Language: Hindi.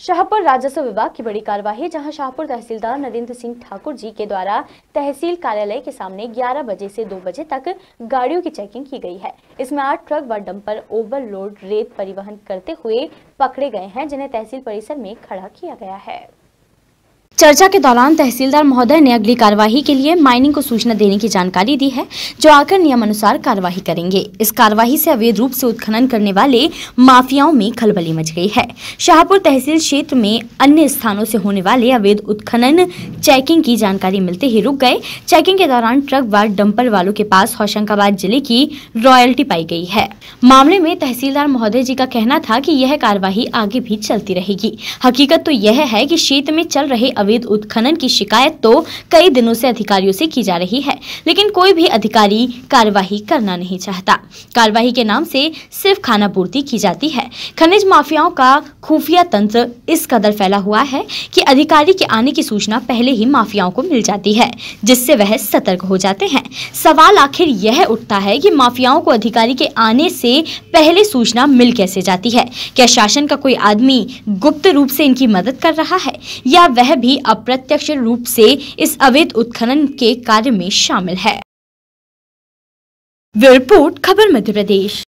शाहपुर राजस्व विभाग की बड़ी कार्यवाही जहां शाहपुर तहसीलदार नरेंद्र सिंह ठाकुर जी के द्वारा तहसील कार्यालय के सामने 11 बजे से 2 बजे तक गाड़ियों की चेकिंग की गई है इसमें आठ ट्रक व डंपर ओवरलोड रेत परिवहन करते हुए पकड़े गए हैं जिन्हें तहसील परिसर में खड़ा किया गया है चर्चा के दौरान तहसीलदार महोदय ने अगली कार्यवाही के लिए माइनिंग को सूचना देने की जानकारी दी है जो आकर नियमानुसार कार्यवाही करेंगे इस कार्यवाही से अवैध रूप से उत्खनन करने वाले माफियाओं में खलबली मच गई है शाहपुर तहसील क्षेत्र में अन्य स्थानों से होने वाले अवैध उत्खनन चेकिंग की जानकारी मिलते ही रुक गए चेकिंग के दौरान ट्रक व डंपर वालों के पास होशंगाबाद जिले की रॉयल्टी पाई गई है मामले में तहसीलदार महोदय जी का कहना था की यह कार्यवाही आगे भी चलती रहेगी हकीकत तो यह है की क्षेत्र में चल रहे अवैध उत्खनन की शिकायत तो कई दिनों से अधिकारियों से की जा रही है लेकिन कोई भी अधिकारी कार्यवाही करना नहीं चाहता कार्यवाही के नाम से सिर्फ पूर्ति की जाती है खनिज माफियाओं का खुफिया तंत्र इस कदर फैला हुआ है कि अधिकारी के आने की सूचना पहले ही माफियाओं को मिल जाती है जिससे वह सतर्क हो जाते हैं सवाल आखिर यह उठता है कि माफियाओं को अधिकारी के आने से पहले सूचना मिल कैसे जाती है क्या शासन का कोई आदमी गुप्त रूप से इनकी मदद कर रहा है या वह भी अप्रत्यक्ष रूप से इस अवैध उत्खनन के कार्य में शामिल है रिपोर्ट खबर मध्य प्रदेश